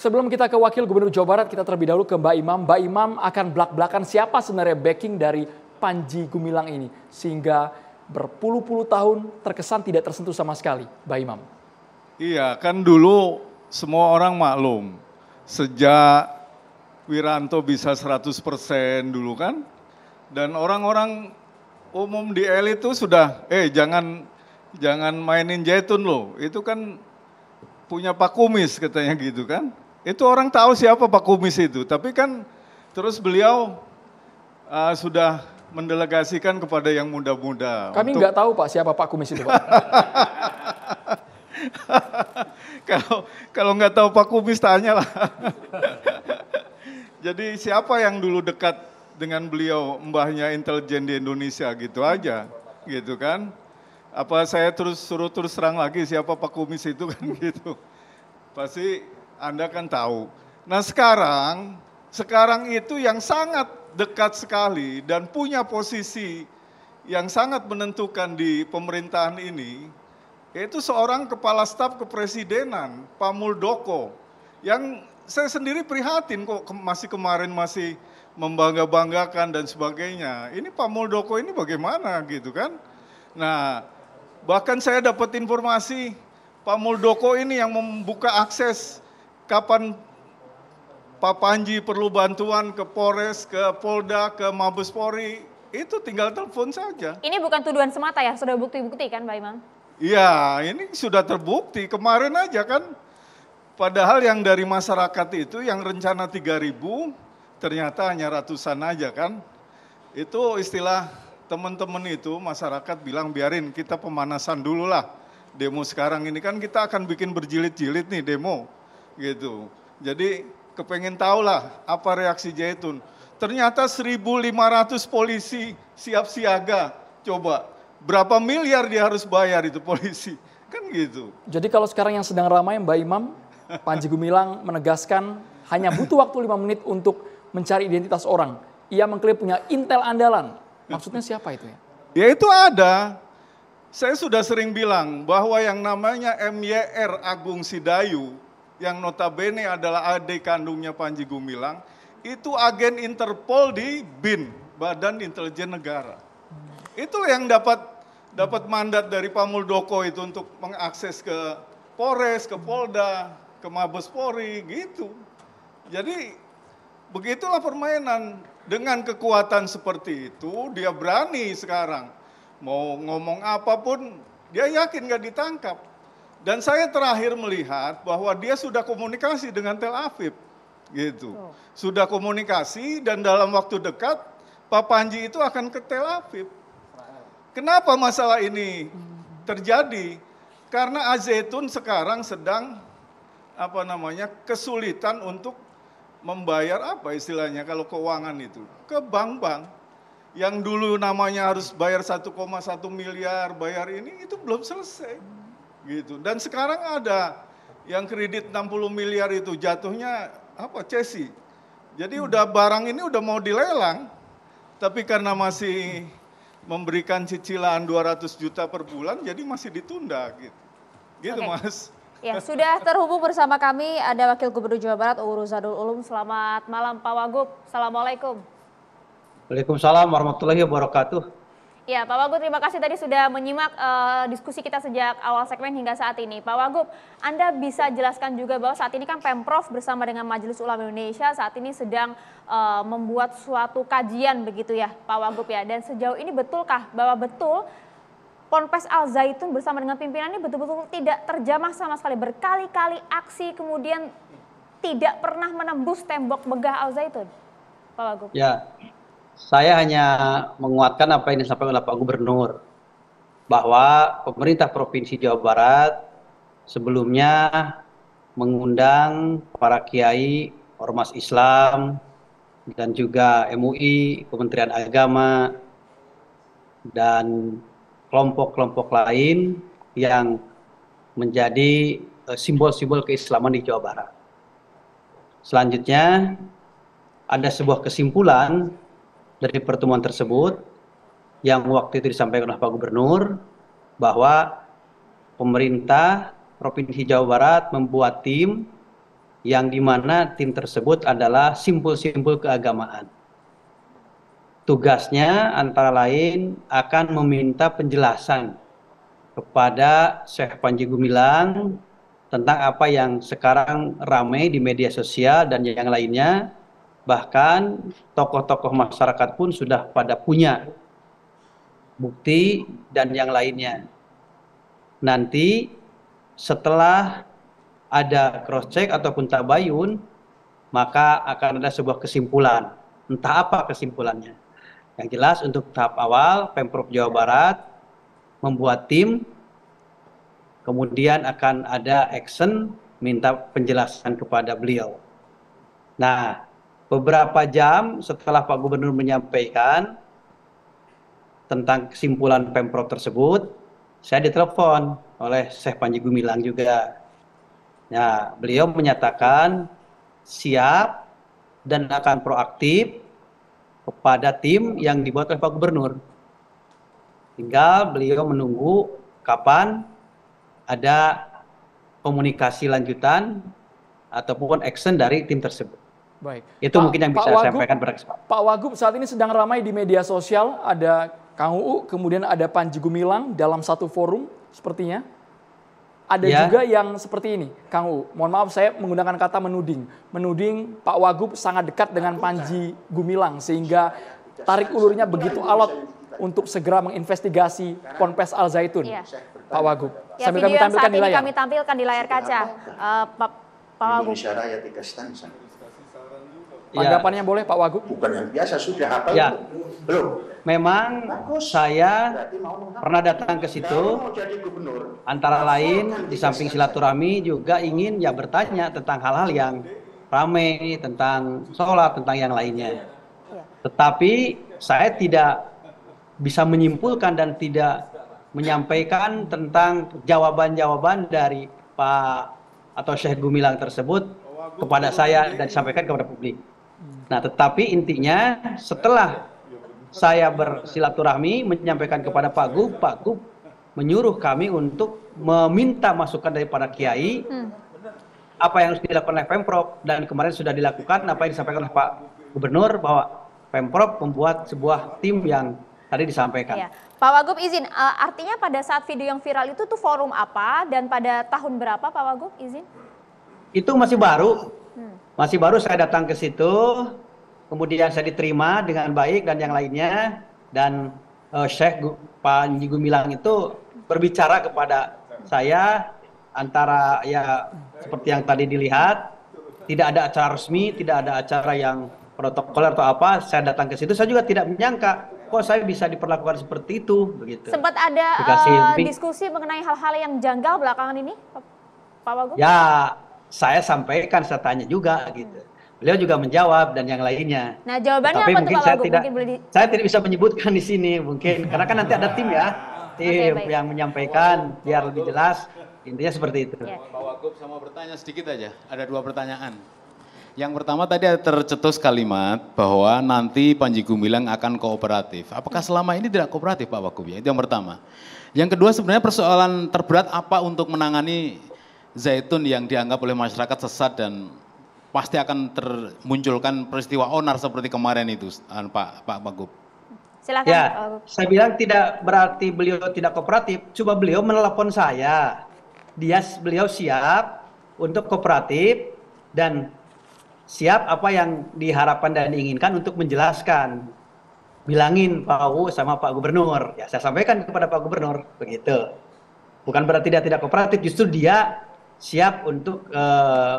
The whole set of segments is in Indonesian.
Sebelum kita ke Wakil Gubernur Jawa Barat, kita terlebih dahulu ke Mbak Imam. Mbak Imam akan belak-belakan siapa sebenarnya backing dari Panji Gumilang ini. Sehingga berpuluh-puluh tahun terkesan tidak tersentuh sama sekali, Mbak Imam. Iya, kan dulu semua orang maklum. Sejak Wiranto bisa 100% dulu kan. Dan orang-orang umum di elit itu sudah, eh jangan jangan mainin jaitun loh. Itu kan punya Pak Kumis katanya gitu kan. Itu orang tahu siapa Pak Kumis itu, tapi kan terus beliau uh, sudah mendelegasikan kepada yang muda-muda. Kami nggak tahu Pak siapa Pak Kumis itu kalau kalau nggak tahu Pak Kumis tanya lah. Jadi siapa yang dulu dekat dengan beliau mbahnya intelijen di Indonesia gitu aja, gitu kan? Apa saya terus suruh terus serang lagi siapa Pak Kumis itu kan gitu? Pasti anda kan tahu. Nah sekarang, sekarang itu yang sangat dekat sekali dan punya posisi yang sangat menentukan di pemerintahan ini, yaitu seorang kepala staf kepresidenan, Pak Muldoko, yang saya sendiri prihatin kok masih kemarin masih membangga-banggakan dan sebagainya. Ini Pak Muldoko ini bagaimana gitu kan? Nah, bahkan saya dapat informasi Pak Muldoko ini yang membuka akses kapan Pak Panji perlu bantuan ke Polres, ke Polda, ke Mabes Polri, itu tinggal telepon saja. Ini bukan tuduhan semata ya, sudah bukti-bukti kan Pak Imam? Iya, ini sudah terbukti. Kemarin aja kan, padahal yang dari masyarakat itu yang rencana 3000 ternyata hanya ratusan aja kan. Itu istilah teman-teman itu masyarakat bilang biarin kita pemanasan dulu lah. Demo sekarang ini kan kita akan bikin berjilid-jilid nih demo gitu. Jadi kepengen lah apa reaksi Jaitun. Ternyata 1.500 polisi siap siaga. Coba berapa miliar dia harus bayar itu polisi? Kan gitu. Jadi kalau sekarang yang sedang ramai Mbak Imam, Panji Gumilang menegaskan hanya butuh waktu 5 menit untuk mencari identitas orang. Ia mengklaim punya intel andalan. Maksudnya siapa itu ya? Ya itu ada. Saya sudah sering bilang bahwa yang namanya MYR Agung Sidayu yang notabene adalah adik kandungnya Panji Gumilang, itu agen Interpol di BIN, Badan Intelijen Negara. itu yang dapat dapat mandat dari Pak Muldoko itu untuk mengakses ke Polres, ke Polda, ke Mabes Polri, gitu. Jadi begitulah permainan dengan kekuatan seperti itu dia berani sekarang mau ngomong apapun dia yakin gak ditangkap dan saya terakhir melihat bahwa dia sudah komunikasi dengan Tel Aviv, gitu. Sudah komunikasi dan dalam waktu dekat Pak Panji itu akan ke Tel Aviv. Kenapa masalah ini terjadi? Karena Azeitun sekarang sedang apa namanya kesulitan untuk membayar apa istilahnya kalau keuangan itu ke bank-bank yang dulu namanya harus bayar 1,1 miliar bayar ini itu belum selesai. Gitu. Dan sekarang ada yang kredit 60 miliar itu jatuhnya apa cesi. Jadi hmm. udah barang ini udah mau dilelang, tapi karena masih memberikan cicilan 200 juta per bulan, jadi masih ditunda gitu. Gitu okay. mas. Ya, sudah terhubung bersama kami ada Wakil Gubernur Jawa Barat Uu Ruzanul Ulum. Selamat malam Pak Wagub. Assalamualaikum. Waalaikumsalam warahmatullahi wabarakatuh. Ya, Pak Wagub terima kasih tadi sudah menyimak uh, diskusi kita sejak awal segmen hingga saat ini. Pak Wagub, Anda bisa jelaskan juga bahwa saat ini kan Pemprov bersama dengan Majelis Ulama Indonesia saat ini sedang uh, membuat suatu kajian begitu ya, Pak Wagub ya. Dan sejauh ini betulkah bahwa betul Ponpes Al Zaitun bersama dengan pimpinan ini betul-betul tidak terjamah sama sekali berkali-kali aksi kemudian tidak pernah menembus tembok megah Al Zaitun, Pak Wagub? Ya, saya hanya menguatkan apa yang disampaikan oleh Pak Gubernur bahwa pemerintah Provinsi Jawa Barat sebelumnya mengundang para kiai, ormas Islam, dan juga MUI, Kementerian Agama, dan kelompok-kelompok lain yang menjadi eh, simbol-simbol keislaman di Jawa Barat. Selanjutnya, ada sebuah kesimpulan dari pertemuan tersebut yang waktu itu disampaikan oleh Pak Gubernur bahwa pemerintah Provinsi Jawa Barat membuat tim yang dimana tim tersebut adalah simpul-simpul keagamaan. Tugasnya antara lain akan meminta penjelasan kepada Syekh Panji Gumilang tentang apa yang sekarang ramai di media sosial dan yang lainnya bahkan tokoh-tokoh masyarakat pun sudah pada punya bukti dan yang lainnya. Nanti setelah ada cross check ataupun tabayun, maka akan ada sebuah kesimpulan. Entah apa kesimpulannya. Yang jelas untuk tahap awal Pemprov Jawa Barat membuat tim kemudian akan ada action minta penjelasan kepada beliau. Nah, beberapa jam setelah Pak Gubernur menyampaikan tentang kesimpulan Pemprov tersebut, saya ditelepon oleh Syekh Panji Gumilang juga. Nah, beliau menyatakan siap dan akan proaktif kepada tim yang dibuat oleh Pak Gubernur. Tinggal beliau menunggu kapan ada komunikasi lanjutan ataupun action dari tim tersebut. Baik. Itu Pak, mungkin yang bisa Wagub, saya sampaikan Pak Wagub saat ini sedang ramai di media sosial, ada Kang Uu, kemudian ada Panji Gumilang dalam satu forum sepertinya. Ada ya. juga yang seperti ini, Kang Uu. Mohon maaf saya menggunakan kata menuding. Menuding Pak Wagub sangat dekat dengan Panji Gumilang sehingga tarik ulurnya begitu alot untuk segera menginvestigasi Ponpes Al Zaitun. Ya. Pak Wagub. Ya, Sambil video kami tampilkan yang saat ini di layar. kami tampilkan di layar kaca. Uh, Pak, Wagub. Indonesia Raya tiga stansi. Iya. Tanggapannya ya. boleh Pak Wagub? Bukan yang biasa sudah apa ya. Belum. Memang Bagus. saya pernah datang ke situ gubernur, antara lain kan di samping silaturahmi juga ingin ya bertanya tentang hal-hal yang ramai tentang sholat tentang yang lainnya. Iya. Tetapi saya tidak bisa menyimpulkan dan tidak menyampaikan tentang jawaban-jawaban dari Pak atau Syekh Gumilang tersebut kepada saya dan disampaikan kepada publik. Nah, tetapi intinya setelah saya bersilaturahmi menyampaikan kepada Pak Gub, Pak Gub menyuruh kami untuk meminta masukan daripada kiai hmm. apa yang harus dilakukan oleh Pemprov dan kemarin sudah dilakukan apa yang disampaikan oleh Pak Gubernur bahwa Pemprov membuat sebuah tim yang tadi disampaikan. Iya. Pak Wagub izin, eh, artinya pada saat video yang viral itu tuh forum apa dan pada tahun berapa Pak Wagub izin? Itu masih baru, masih baru saya datang ke situ kemudian saya diterima dengan baik dan yang lainnya dan uh, Syekh Panji Gumilang itu berbicara kepada saya antara ya seperti yang tadi dilihat tidak ada acara resmi, tidak ada acara yang protokoler atau apa. Saya datang ke situ saya juga tidak menyangka kok saya bisa diperlakukan seperti itu begitu. Sempat ada uh, diskusi mengenai hal-hal yang janggal belakangan ini, Pak Wagub? Ya, saya sampaikan saya tanya juga gitu beliau juga menjawab dan yang lainnya. Nah jawabannya Tapi apa mungkin tuh saya tidak di... saya tidak bisa menyebutkan di sini mungkin karena kan nanti ada tim ya tim okay, yang menyampaikan Bawa biar lebih jelas intinya seperti itu. Ya. Pak Wagub sama bertanya sedikit aja ada dua pertanyaan. Yang pertama tadi ada tercetus kalimat bahwa nanti Panji Gumilang akan kooperatif. Apakah selama ini tidak kooperatif Pak Wagub ya? Itu yang pertama. Yang kedua sebenarnya persoalan terberat apa untuk menangani zaitun yang dianggap oleh masyarakat sesat dan pasti akan termunculkan peristiwa onar seperti kemarin itu Pak Pak Bagub. Silakan. Ya, saya bilang tidak berarti beliau tidak kooperatif. Coba beliau menelpon saya. Dia beliau siap untuk kooperatif dan siap apa yang diharapkan dan diinginkan untuk menjelaskan. Bilangin Pak U sama Pak Gubernur. Ya, saya sampaikan kepada Pak Gubernur begitu. Bukan berarti dia tidak kooperatif, justru dia siap untuk uh,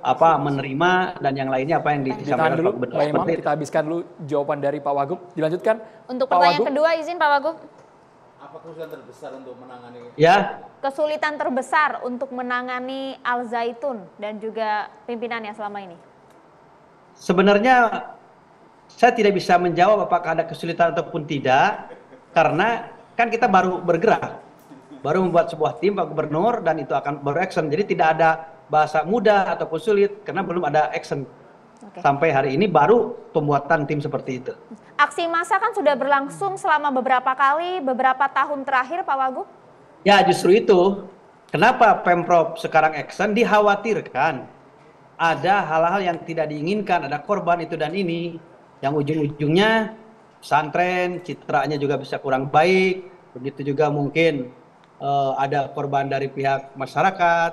apa menerima dan yang lainnya apa yang disampaikan dulu, Pak Gubernur. Pak Imam, kita habiskan dulu jawaban dari Pak Wagub. Dilanjutkan. Untuk Pak pertanyaan Wagub. kedua izin Pak Wagub. Apa kesulitan terbesar untuk menangani? Ya. Kesulitan terbesar untuk menangani Al Zaitun dan juga pimpinannya selama ini. Sebenarnya saya tidak bisa menjawab apakah ada kesulitan ataupun tidak karena kan kita baru bergerak baru membuat sebuah tim Pak Gubernur dan itu akan beraction. Jadi tidak ada bahasa mudah ataupun sulit karena belum ada action. Okay. Sampai hari ini baru pembuatan tim seperti itu. Aksi massa kan sudah berlangsung selama beberapa kali, beberapa tahun terakhir Pak Wagub? Ya justru itu. Kenapa Pemprov sekarang action dikhawatirkan ada hal-hal yang tidak diinginkan, ada korban itu dan ini. Yang ujung-ujungnya santren, citranya juga bisa kurang baik, begitu juga mungkin Eh, ada korban dari pihak masyarakat.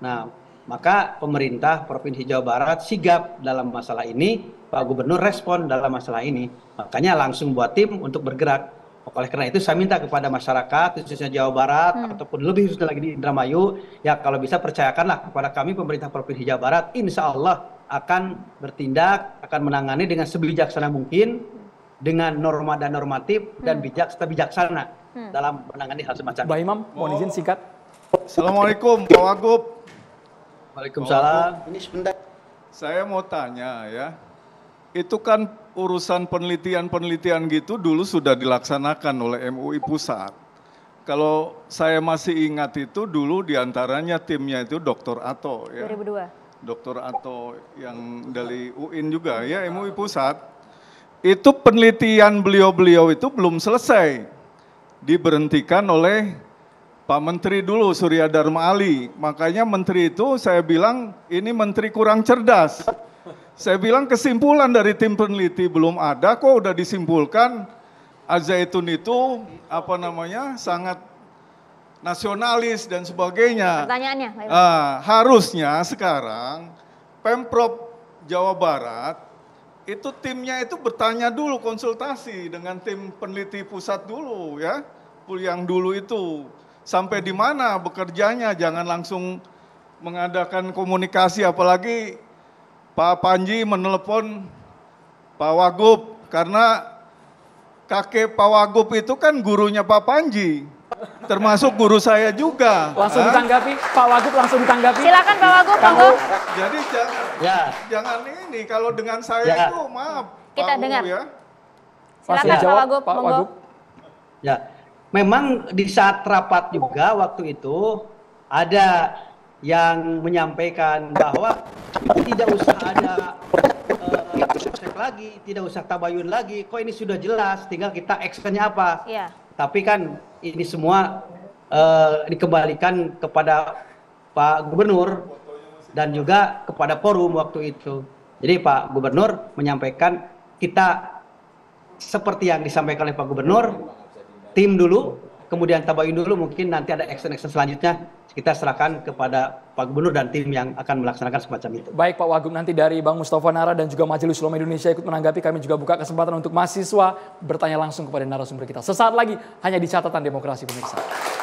Nah, maka pemerintah Provinsi Jawa Barat sigap dalam masalah ini, Pak Gubernur respon dalam masalah ini. Makanya langsung buat tim untuk bergerak. Oleh karena itu saya minta kepada masyarakat khususnya Jawa Barat hmm. ataupun lebih khususnya lagi di Indramayu ya kalau bisa percayakanlah kepada kami pemerintah provinsi Jawa Barat insya Allah akan bertindak akan menangani dengan sebijaksana mungkin dengan norma dan normatif dan hmm. bijak serta bijaksana hmm. dalam menangani hal semacam. Mbak Imam, mohon izin oh. singkat. Assalamualaikum, Pak Wagub. Waalaikumsalam. Ini sebentar. Saya mau tanya ya, itu kan urusan penelitian-penelitian gitu dulu sudah dilaksanakan oleh MUI Pusat. Kalau saya masih ingat itu dulu diantaranya timnya itu Dr. Ato ya. 2002. Dr. Ato yang dari UIN juga ya MUI Pusat. Itu penelitian beliau-beliau itu belum selesai diberhentikan oleh Pak Menteri dulu Surya Dharma Ali. Makanya menteri itu saya bilang ini menteri kurang cerdas. Saya bilang kesimpulan dari tim peneliti belum ada kok udah disimpulkan Azaitun itu apa namanya sangat nasionalis dan sebagainya. Pertanyaannya, Uh, harusnya sekarang Pemprov Jawa Barat itu timnya itu bertanya dulu konsultasi dengan tim peneliti pusat dulu ya yang dulu itu sampai di mana bekerjanya jangan langsung mengadakan komunikasi apalagi Pak Panji menelepon Pak Wagub karena kakek Pak Wagub itu kan gurunya Pak Panji termasuk guru saya juga. Langsung Hah? ditanggapi, Pak Wagub langsung ditanggapi. Silakan Pak Wagub, Pak Wagub. Jadi jangan, ya. jangan ini kalau dengan saya ya. itu maaf. Kita Pak dengar. Ya. Silakan Pak Wagub, Pak Wagub. Ya, memang di saat rapat juga waktu itu ada yang menyampaikan bahwa tidak usah ada uh, lagi, tidak usah tabayun lagi. Kok ini sudah jelas, tinggal kita actionnya apa. Ya. Tapi kan ini semua uh, dikembalikan kepada Pak Gubernur dan juga kepada forum waktu itu. Jadi Pak Gubernur menyampaikan kita seperti yang disampaikan oleh Pak Gubernur, tim dulu kemudian tabayun dulu mungkin nanti ada action action selanjutnya kita serahkan kepada Pak Gubernur dan tim yang akan melaksanakan semacam itu. Baik Pak Wagub, nanti dari Bang Mustafa Nara dan juga Majelis Ulama Indonesia ikut menanggapi, kami juga buka kesempatan untuk mahasiswa bertanya langsung kepada narasumber kita. Sesaat lagi hanya di catatan demokrasi pemirsa.